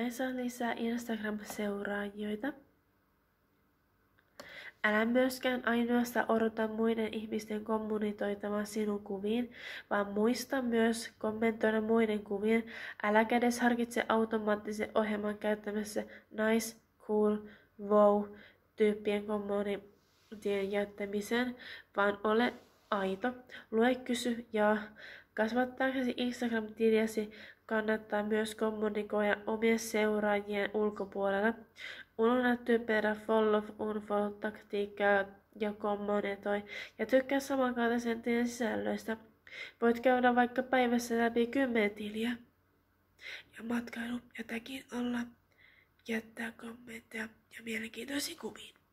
En saa lisää Instagram-seuraajoita. Älä myöskään ainoastaan odota muiden ihmisten kommunitoitavan sinun kuviin, vaan muista myös kommentoida muiden kuviin. Älä kädes harkitse automaattisen ohjelman käyttämässä nice, cool, wow tyyppien kommunitien jättämisen, vaan ole aito, lue, kysy ja kasvattaa Instagram-tiliäsi kannattaa myös kommunikoida omien seuraajien ulkopuolella. Unohda typerä follow unfollow taktiikkaa ja kommunitoi ja tykkää samankaltaisen tien sisällöistä. Voit käydä vaikka päivässä läpi kymmenen tiliä. Ja matkailu ja täkin alla jättää kommentteja ja mielenkiintoisia kuvia.